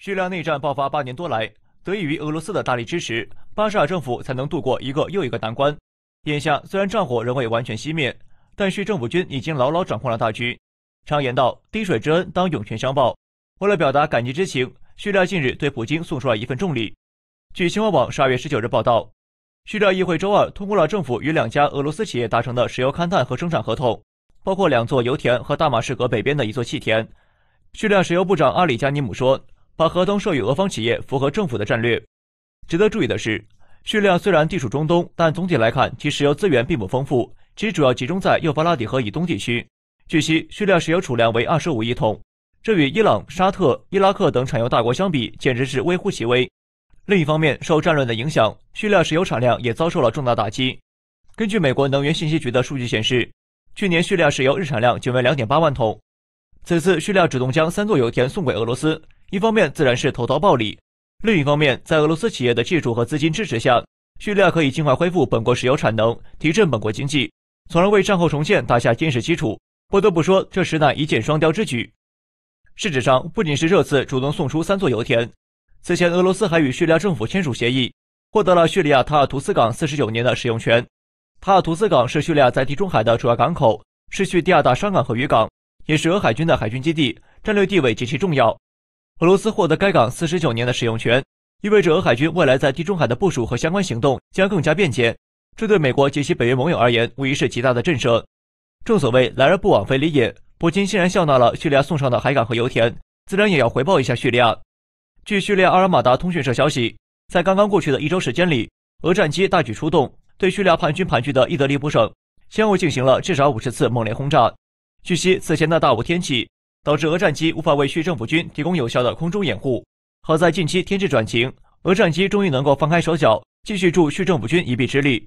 叙利亚内战爆发八年多来，得益于俄罗斯的大力支持，巴沙尔政府才能度过一个又一个难关。眼下虽然战火仍未完全熄灭，但是政府军已经牢牢掌控了大局。常言道，滴水之恩当涌泉相报。为了表达感激之情，叙利亚近日对普京送出了一份重礼。据新华网十二月十九日报道，叙利亚议会周二通过了政府与两家俄罗斯企业达成的石油勘探和生产合同，包括两座油田和大马士革北边的一座气田。叙利亚石油部长阿里加尼姆说。把合同授予俄方企业符合政府的战略。值得注意的是，叙利亚虽然地处中东，但总体来看其石油资源并不丰富，其主要集中在幼发拉底河以东地区。据悉，叙利亚石油储量为二十五亿桶，这与伊朗、沙特、伊拉克等产油大国相比简直是微乎其微。另一方面，受战乱的影响，叙利亚石油产量也遭受了重大打击。根据美国能源信息局的数据显示，去年叙利亚石油日产量仅为两点八万桶。此次叙利亚主动将三座油田送给俄罗斯。一方面自然是投桃报李，另一方面，在俄罗斯企业的技术和资金支持下，叙利亚可以尽快恢复本国石油产能，提振本国经济，从而为战后重建打下坚实基础。不得不说，这实乃一箭双雕之举。事实上，不仅是这次主动送出三座油田，此前俄罗斯还与叙利亚政府签署协议，获得了叙利亚塔尔图斯港四十九年的使用权。塔尔图斯港是叙利亚在地中海的主要港口，是叙第二大商港和渔港，也是俄海军的海军基地，战略地位极其重要。俄罗斯获得该港四十九年的使用权，意味着俄海军未来在地中海的部署和相关行动将更加便捷。这对美国及其北约盟友而言，无疑是极大的震慑。正所谓来而不往非礼也，普京欣然笑纳了叙利亚送上的海港和油田，自然也要回报一下叙利亚。据叙利亚阿尔马达通讯社消息，在刚刚过去的一周时间里，俄战机大举出动，对叙利亚叛军盘踞的伊德利卜省先后进行了至少五十次猛烈轰炸。据悉，此前的大雾天气。导致俄战机无法为叙政府军提供有效的空中掩护。好在近期天气转晴，俄战机终于能够放开手脚，继续助叙政府军一臂之力。